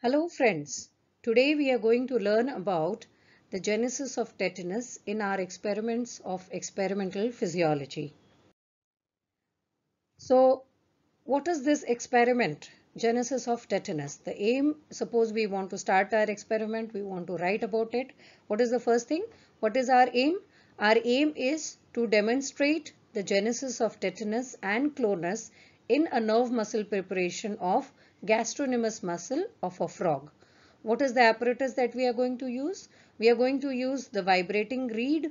Hello friends, today we are going to learn about the genesis of tetanus in our experiments of experimental physiology. So what is this experiment, genesis of tetanus? The aim, suppose we want to start our experiment, we want to write about it. What is the first thing? What is our aim? Our aim is to demonstrate the genesis of tetanus and clonus in a nerve muscle preparation of gastrocnemius muscle of a frog. What is the apparatus that we are going to use? We are going to use the vibrating reed.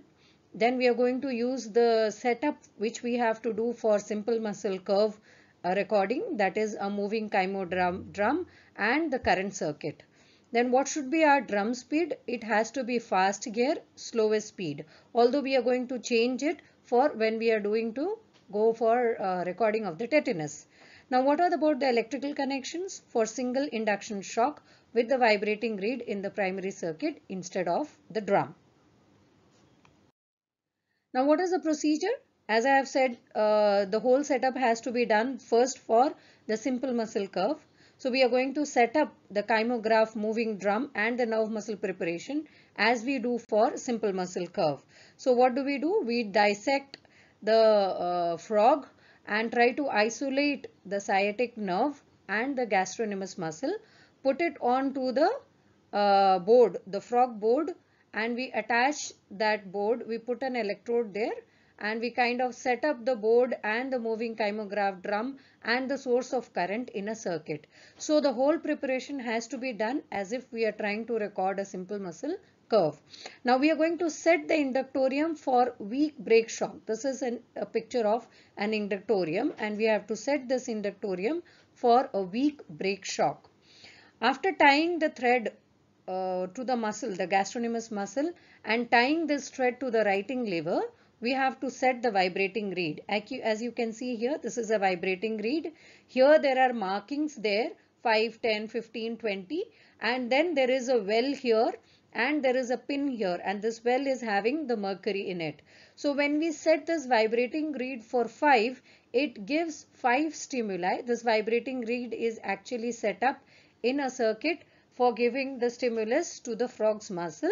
Then we are going to use the setup which we have to do for simple muscle curve uh, recording that is a moving chymo drum, drum and the current circuit. Then what should be our drum speed? It has to be fast gear, slowest speed. Although we are going to change it for when we are doing to go for uh, recording of the tetanus. Now what are about the electrical connections? For single induction shock with the vibrating reed in the primary circuit instead of the drum. Now what is the procedure? As I have said, uh, the whole setup has to be done first for the simple muscle curve. So we are going to set up the chymograph moving drum and the nerve muscle preparation as we do for simple muscle curve. So what do we do? We dissect the uh, frog and try to isolate the sciatic nerve and the gastrocnemius muscle put it onto the uh, board the frog board and we attach that board we put an electrode there and we kind of set up the board and the moving chymograph drum and the source of current in a circuit. So the whole preparation has to be done as if we are trying to record a simple muscle curve. Now we are going to set the inductorium for weak break shock. This is an, a picture of an inductorium and we have to set this inductorium for a weak break shock. After tying the thread uh, to the muscle, the gastrocnemius muscle and tying this thread to the writing lever, we have to set the vibrating reed. As you can see here, this is a vibrating reed. Here there are markings there 5, 10, 15, 20 and then there is a well here and there is a pin here and this well is having the mercury in it. So when we set this vibrating reed for 5, it gives 5 stimuli. This vibrating reed is actually set up in a circuit for giving the stimulus to the frog's muscle.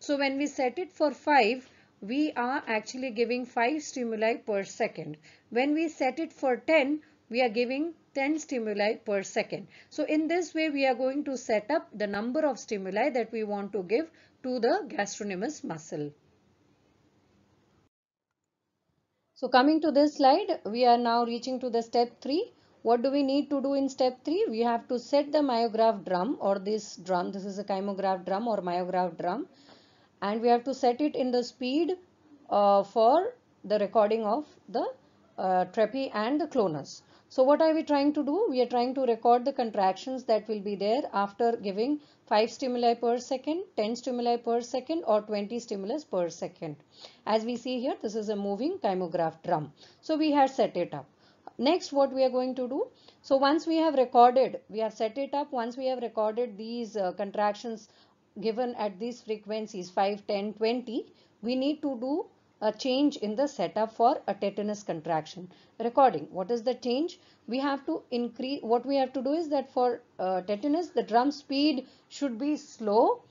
So when we set it for 5, we are actually giving 5 stimuli per second. When we set it for 10, we are giving 10 stimuli per second. So in this way we are going to set up the number of stimuli that we want to give to the gastrocnemius muscle. So coming to this slide, we are now reaching to the step 3. What do we need to do in step 3? We have to set the myograph drum or this drum. This is a chymograph drum or myograph drum. And we have to set it in the speed uh, for the recording of the uh, and the clonus. So what are we trying to do? We are trying to record the contractions that will be there after giving 5 stimuli per second, 10 stimuli per second or 20 stimulus per second. As we see here, this is a moving chymograph drum. So we have set it up. Next, what we are going to do? So once we have recorded, we have set it up, once we have recorded these uh, contractions given at these frequencies 5, 10, 20, we need to do a change in the setup for a tetanus contraction. Recording, what is the change? We have to increase, what we have to do is that for uh, tetanus, the drum speed should be slow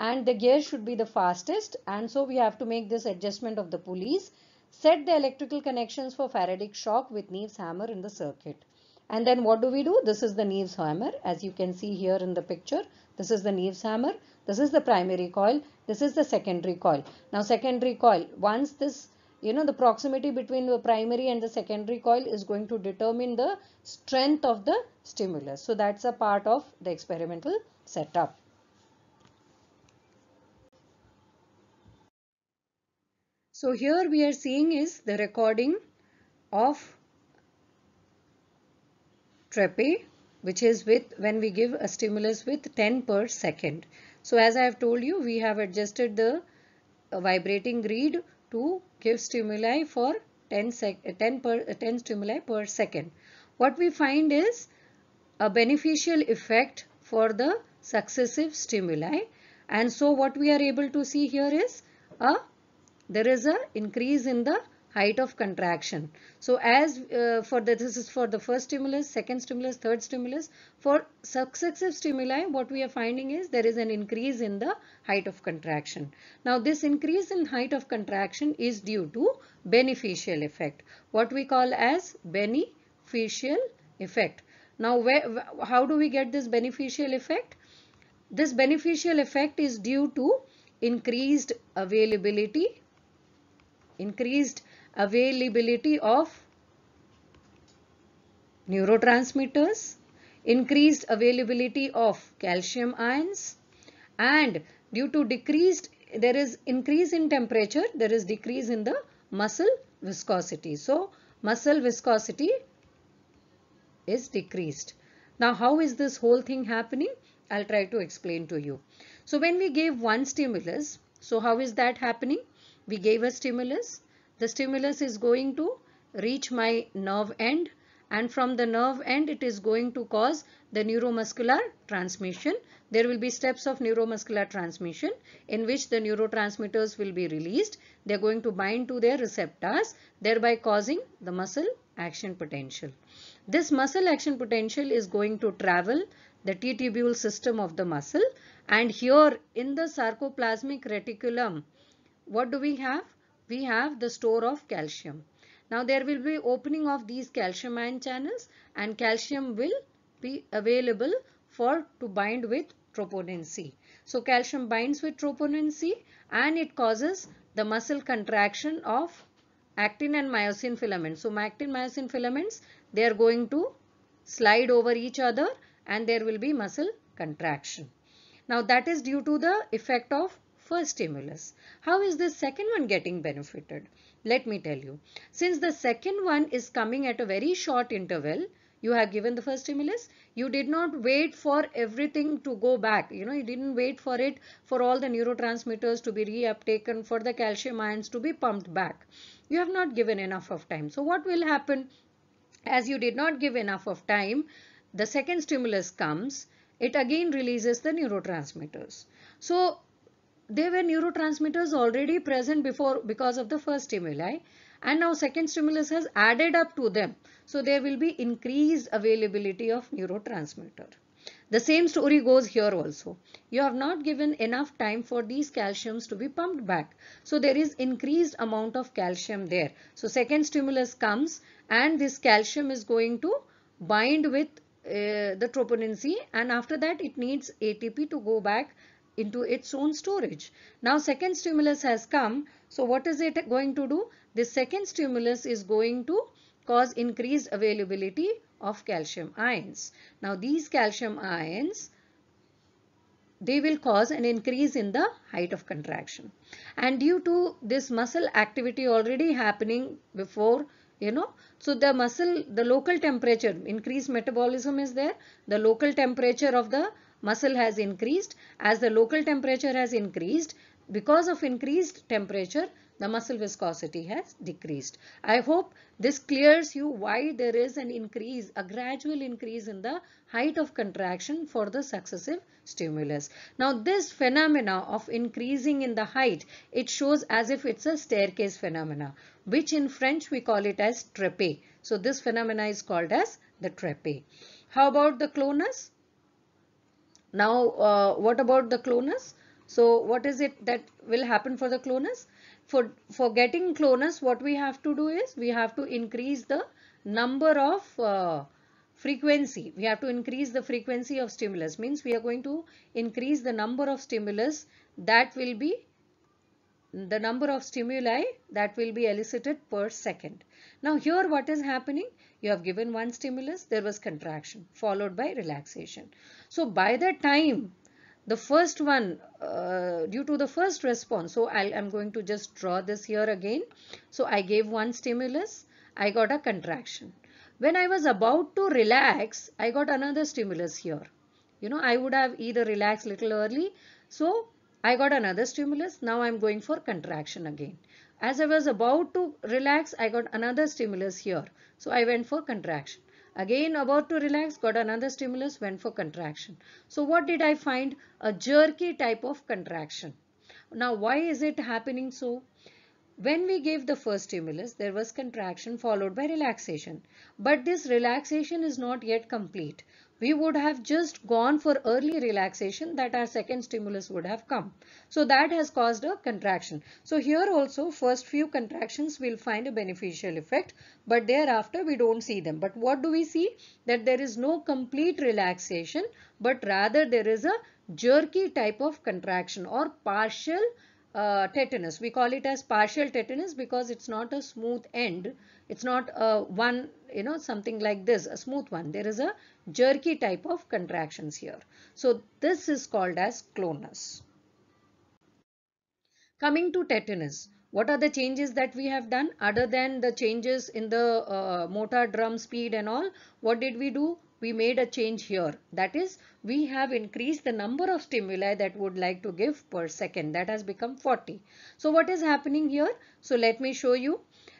and the gear should be the fastest and so we have to make this adjustment of the pulleys. Set the electrical connections for Faradic shock with Neve's hammer in the circuit. And then what do we do? This is the Neve's hammer. As you can see here in the picture, this is the Neve's hammer. This is the primary coil this is the secondary coil. Now secondary coil, once this you know the proximity between the primary and the secondary coil is going to determine the strength of the stimulus. So that's a part of the experimental setup. So here we are seeing is the recording of trepe which is with when we give a stimulus with 10 per second. So as I have told you, we have adjusted the uh, vibrating reed to give stimuli for 10, sec uh, 10, per, uh, 10 stimuli per second. What we find is a beneficial effect for the successive stimuli. And so what we are able to see here is a, there is a increase in the height of contraction. So as uh, for the, this is for the first stimulus, second stimulus, third stimulus. For successive stimuli, what we are finding is there is an increase in the height of contraction. Now this increase in height of contraction is due to beneficial effect, what we call as beneficial effect. Now where, how do we get this beneficial effect? This beneficial effect is due to increased availability, increased availability of neurotransmitters, increased availability of calcium ions and due to decreased there is increase in temperature there is decrease in the muscle viscosity so muscle viscosity is decreased now how is this whole thing happening i'll try to explain to you so when we gave one stimulus so how is that happening we gave a stimulus the stimulus is going to reach my nerve end and from the nerve end it is going to cause the neuromuscular transmission. There will be steps of neuromuscular transmission in which the neurotransmitters will be released. They are going to bind to their receptors thereby causing the muscle action potential. This muscle action potential is going to travel the T-tubule system of the muscle and here in the sarcoplasmic reticulum what do we have? we have the store of calcium. Now there will be opening of these calcium ion channels and calcium will be available for to bind with troponin C. So calcium binds with troponin C and it causes the muscle contraction of actin and myosin filaments. So actin myosin filaments they are going to slide over each other and there will be muscle contraction. Now that is due to the effect of first stimulus. How is the second one getting benefited? Let me tell you. Since the second one is coming at a very short interval, you have given the first stimulus, you did not wait for everything to go back. You know, you didn't wait for it for all the neurotransmitters to be reuptaken, for the calcium ions to be pumped back. You have not given enough of time. So what will happen? As you did not give enough of time, the second stimulus comes, it again releases the neurotransmitters. So they were neurotransmitters already present before because of the first stimuli and now second stimulus has added up to them. So there will be increased availability of neurotransmitter. The same story goes here also. You have not given enough time for these calciums to be pumped back. So there is increased amount of calcium there. So second stimulus comes and this calcium is going to bind with uh, the troponin C and after that it needs ATP to go back into its own storage. Now second stimulus has come. So what is it going to do? This second stimulus is going to cause increased availability of calcium ions. Now these calcium ions they will cause an increase in the height of contraction and due to this muscle activity already happening before you know so the muscle the local temperature increased metabolism is there the local temperature of the muscle has increased. As the local temperature has increased, because of increased temperature, the muscle viscosity has decreased. I hope this clears you why there is an increase, a gradual increase in the height of contraction for the successive stimulus. Now this phenomena of increasing in the height, it shows as if it's a staircase phenomena, which in French we call it as trepe. So this phenomena is called as the trepe. How about the clonus? Now, uh, what about the clonus? So what is it that will happen for the clonus? For, for getting clonus, what we have to do is we have to increase the number of uh, frequency. We have to increase the frequency of stimulus. Means we are going to increase the number of stimulus that will be the number of stimuli that will be elicited per second. Now here what is happening? You have given one stimulus, there was contraction followed by relaxation. So by the time the first one uh, due to the first response, so i am going to just draw this here again. So I gave one stimulus, I got a contraction. When I was about to relax, I got another stimulus here. You know, I would have either relaxed little early. So I got another stimulus. Now I'm going for contraction again. As I was about to relax, I got another stimulus here. So I went for contraction. Again about to relax, got another stimulus, went for contraction. So what did I find? A jerky type of contraction. Now why is it happening so? When we gave the first stimulus, there was contraction followed by relaxation. But this relaxation is not yet complete we would have just gone for early relaxation that our second stimulus would have come. So that has caused a contraction. So here also first few contractions will find a beneficial effect but thereafter we don't see them. But what do we see? That there is no complete relaxation but rather there is a jerky type of contraction or partial uh, tetanus. We call it as partial tetanus because it's not a smooth end. It's not a one, you know, something like this, a smooth one. There is a jerky type of contractions here. So this is called as clonus. Coming to tetanus, what are the changes that we have done other than the changes in the uh, motor drum speed and all? What did we do? we made a change here. That is, we have increased the number of stimuli that would like to give per second. That has become 40. So what is happening here? So let me show you.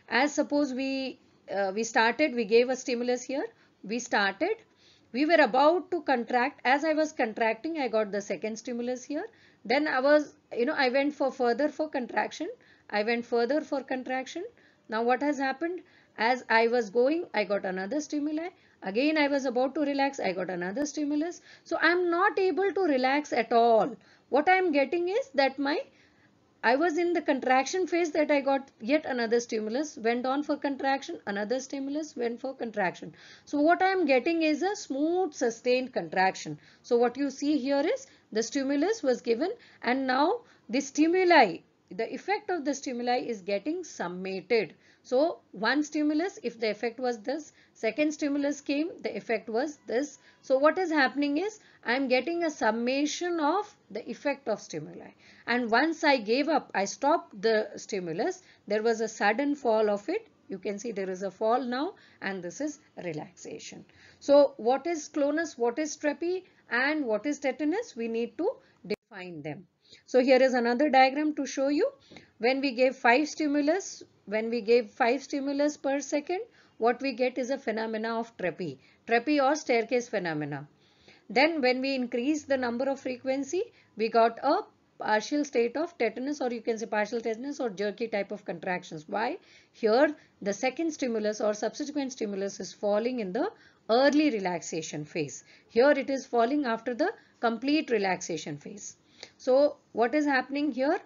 As suppose we, uh, we started, we gave a stimulus here. We started, we were about to contract. As I was contracting, I got the second stimulus here. Then I was, you know, I went for further for contraction. I went further for contraction. Now what has happened? As I was going, I got another stimuli. Again, I was about to relax, I got another stimulus. So I'm not able to relax at all. What I'm getting is that my I was in the contraction phase that I got yet another stimulus, went on for contraction, another stimulus, went for contraction. So what I am getting is a smooth sustained contraction. So what you see here is the stimulus was given and now the stimuli, the effect of the stimuli is getting summated. So one stimulus, if the effect was this, second stimulus came, the effect was this. So what is happening is I am getting a summation of the effect of stimuli. And once I gave up, I stopped the stimulus, there was a sudden fall of it you can see there is a fall now and this is relaxation. So what is clonus, what is trepy and what is tetanus? We need to define them. So here is another diagram to show you when we gave 5 stimulus, when we gave 5 stimulus per second, what we get is a phenomena of trepy, trepy or staircase phenomena. Then when we increase the number of frequency, we got a partial state of tetanus or you can say partial tetanus or jerky type of contractions. Why? Here the second stimulus or subsequent stimulus is falling in the early relaxation phase. Here it is falling after the complete relaxation phase. So what is happening here?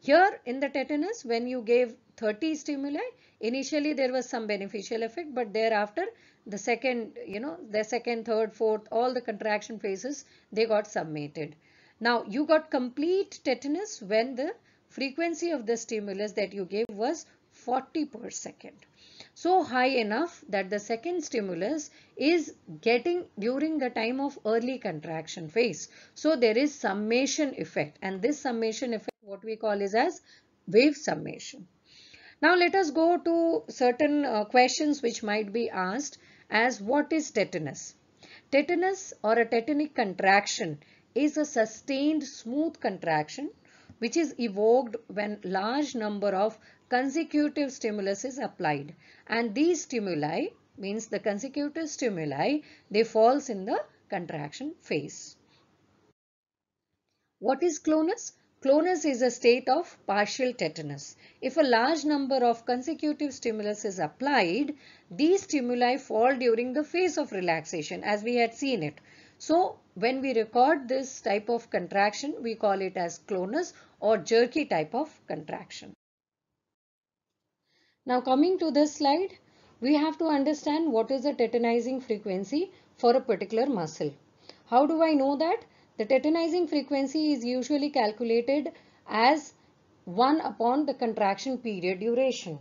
Here in the tetanus, when you gave 30 stimuli, initially there was some beneficial effect, but thereafter the second, you know, the second, third, fourth, all the contraction phases, they got summated. Now you got complete tetanus when the frequency of the stimulus that you gave was 40 per second so high enough that the second stimulus is getting during the time of early contraction phase. So there is summation effect and this summation effect what we call is as wave summation. Now let us go to certain uh, questions which might be asked as what is tetanus? Tetanus or a tetanic contraction is a sustained smooth contraction which is evoked when large number of consecutive stimulus is applied. And these stimuli means the consecutive stimuli, they falls in the contraction phase. What is clonus? Clonus is a state of partial tetanus. If a large number of consecutive stimulus is applied, these stimuli fall during the phase of relaxation as we had seen it. So when we record this type of contraction, we call it as clonus or jerky type of contraction. Now coming to this slide, we have to understand what is the tetanizing frequency for a particular muscle. How do I know that? The tetanizing frequency is usually calculated as 1 upon the contraction period duration.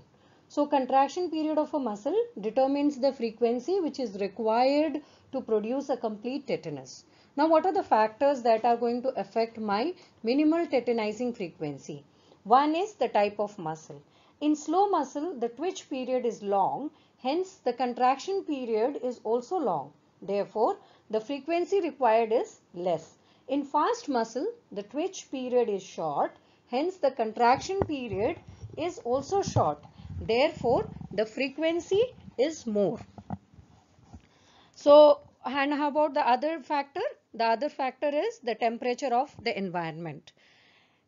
So contraction period of a muscle determines the frequency which is required to produce a complete tetanus. Now what are the factors that are going to affect my minimal tetanizing frequency? One is the type of muscle. In slow muscle, the twitch period is long, hence the contraction period is also long. Therefore, the frequency required is less. In fast muscle, the twitch period is short, hence the contraction period is also short. Therefore, the frequency is more. So, and how about the other factor? The other factor is the temperature of the environment.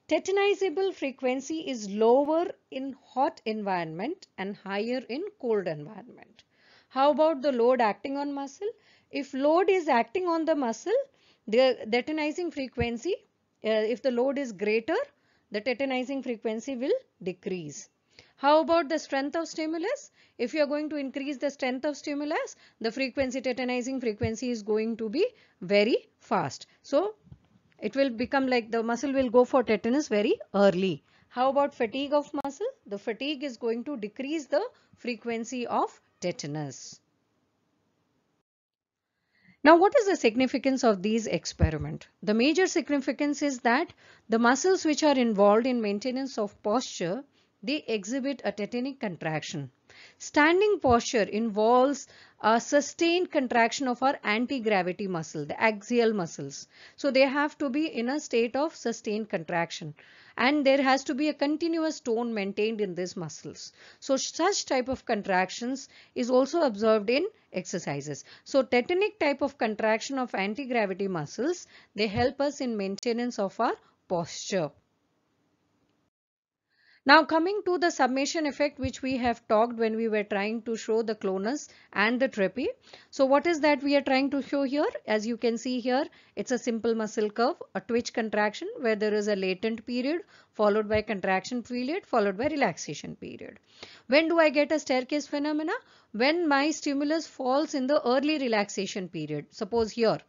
Tetanizable frequency is lower in hot environment and higher in cold environment. How about the load acting on muscle? If load is acting on the muscle, the tetanizing frequency, uh, if the load is greater, the tetanizing frequency will decrease. How about the strength of stimulus? If you are going to increase the strength of stimulus, the frequency, tetanizing frequency is going to be very fast. So, it will become like the muscle will go for tetanus very early. How about fatigue of muscle? The fatigue is going to decrease the frequency of tetanus. Now what is the significance of these experiment? The major significance is that the muscles which are involved in maintenance of posture they exhibit a tetanic contraction. Standing posture involves a sustained contraction of our anti-gravity muscle, the axial muscles. So they have to be in a state of sustained contraction and there has to be a continuous tone maintained in these muscles. So such type of contractions is also observed in exercises. So tetanic type of contraction of anti-gravity muscles, they help us in maintenance of our posture. Now coming to the summation effect which we have talked when we were trying to show the clonus and the trepy. So what is that we are trying to show here? As you can see here, it's a simple muscle curve, a twitch contraction where there is a latent period followed by contraction period followed by relaxation period. When do I get a staircase phenomena? When my stimulus falls in the early relaxation period. Suppose here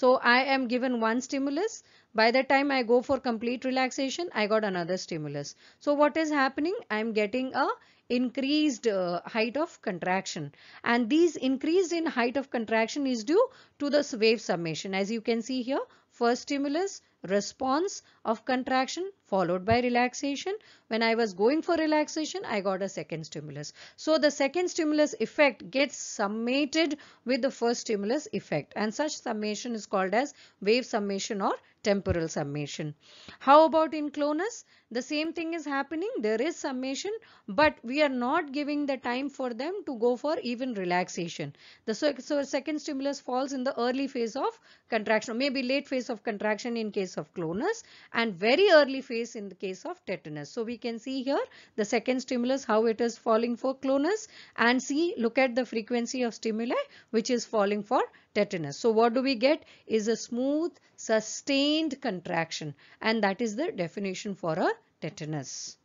so I am given one stimulus. By the time I go for complete relaxation, I got another stimulus. So what is happening? I am getting a increased uh, height of contraction and these increased in height of contraction is due to the wave summation as you can see here first stimulus response of contraction followed by relaxation. When I was going for relaxation, I got a second stimulus. So the second stimulus effect gets summated with the first stimulus effect and such summation is called as wave summation or temporal summation. How about in clonus? The same thing is happening. There is summation, but we are not giving the time for them to go for even relaxation. The so, so second stimulus falls in the early phase of contraction, maybe late phase of contraction in case of clonus and very early phase in the case of tetanus. So we can see here the second stimulus how it is falling for clonus and see look at the frequency of stimuli which is falling for tetanus. So what do we get is a smooth sustained contraction and that is the definition for a tetanus.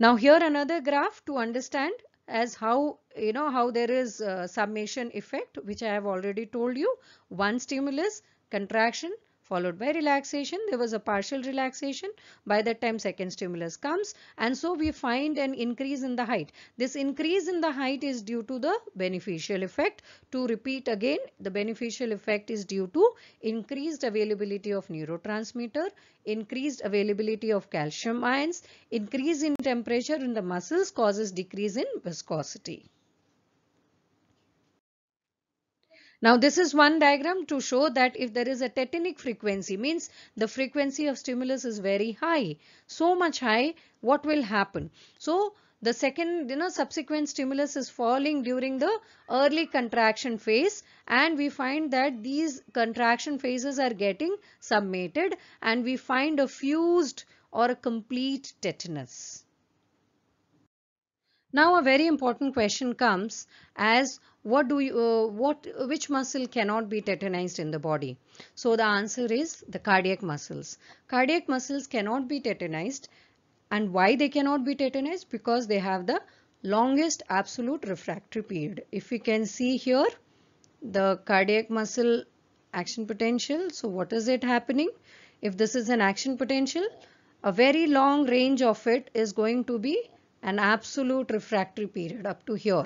Now here another graph to understand as how you know how there is summation effect which I have already told you one stimulus contraction followed by relaxation. There was a partial relaxation by the time second stimulus comes and so we find an increase in the height. This increase in the height is due to the beneficial effect. To repeat again, the beneficial effect is due to increased availability of neurotransmitter, increased availability of calcium ions, increase in temperature in the muscles causes decrease in viscosity. Now this is one diagram to show that if there is a tetanic frequency means the frequency of stimulus is very high. So much high what will happen? So the second you know subsequent stimulus is falling during the early contraction phase and we find that these contraction phases are getting summated and we find a fused or a complete tetanus. Now a very important question comes as what do you uh, what which muscle cannot be tetanized in the body? So the answer is the cardiac muscles. Cardiac muscles cannot be tetanized and why they cannot be tetanized because they have the longest absolute refractory period. If we can see here the cardiac muscle action potential. So what is it happening? If this is an action potential, a very long range of it is going to be an absolute refractory period up to here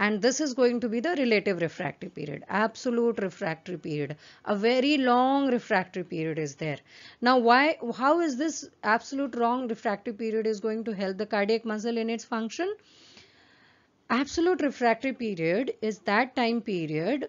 and this is going to be the relative refractory period absolute refractory period a very long refractory period is there now why how is this absolute long refractory period is going to help the cardiac muscle in its function absolute refractory period is that time period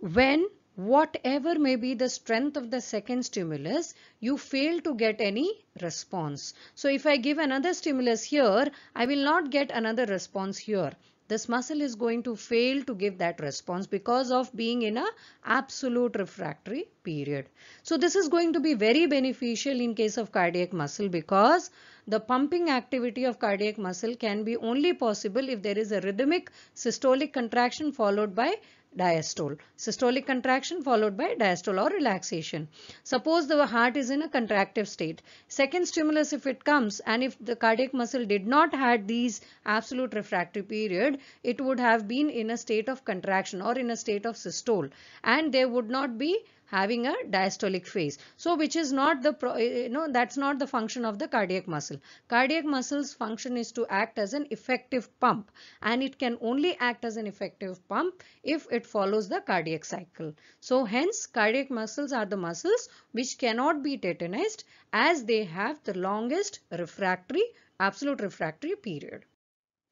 when whatever may be the strength of the second stimulus, you fail to get any response. So if I give another stimulus here, I will not get another response here. This muscle is going to fail to give that response because of being in a absolute refractory period. So this is going to be very beneficial in case of cardiac muscle because the pumping activity of cardiac muscle can be only possible if there is a rhythmic systolic contraction followed by diastole. Systolic contraction followed by diastole or relaxation. Suppose the heart is in a contractive state. Second stimulus if it comes and if the cardiac muscle did not had these absolute refractory period, it would have been in a state of contraction or in a state of systole and there would not be having a diastolic phase. So which is not the, you know, eh, eh, that's not the function of the cardiac muscle. Cardiac muscle's function is to act as an effective pump and it can only act as an effective pump if it follows the cardiac cycle. So hence cardiac muscles are the muscles which cannot be tetanized as they have the longest refractory, absolute refractory period.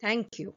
Thank you.